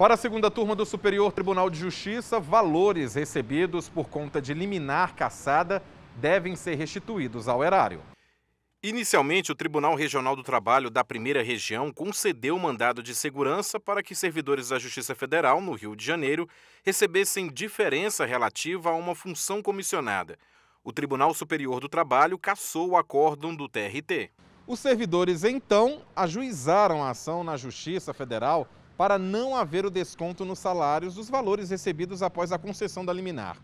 Para a segunda turma do Superior Tribunal de Justiça, valores recebidos por conta de liminar caçada devem ser restituídos ao erário. Inicialmente, o Tribunal Regional do Trabalho da Primeira Região concedeu mandado de segurança para que servidores da Justiça Federal, no Rio de Janeiro, recebessem diferença relativa a uma função comissionada. O Tribunal Superior do Trabalho cassou o acórdão do TRT. Os servidores, então, ajuizaram a ação na Justiça Federal para não haver o desconto nos salários dos valores recebidos após a concessão da liminar.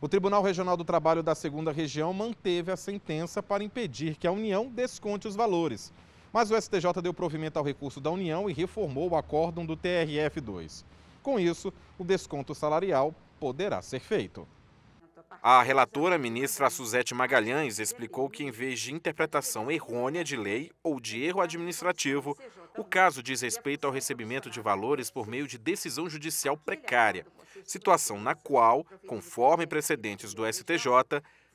O Tribunal Regional do Trabalho da Segunda Região manteve a sentença para impedir que a União desconte os valores. Mas o STJ deu provimento ao recurso da União e reformou o acórdão do TRF2. Com isso, o desconto salarial poderá ser feito. A relatora, ministra Suzete Magalhães, explicou que, em vez de interpretação errônea de lei ou de erro administrativo, o caso diz respeito ao recebimento de valores por meio de decisão judicial precária, situação na qual, conforme precedentes do STJ,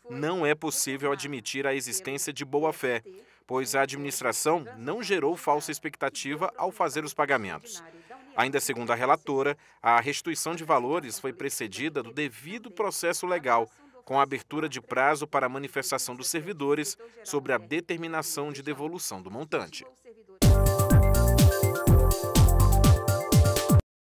não é possível admitir a existência de boa-fé, pois a administração não gerou falsa expectativa ao fazer os pagamentos. Ainda segundo a relatora, a restituição de valores foi precedida do devido processo legal, com a abertura de prazo para manifestação dos servidores sobre a determinação de devolução do montante.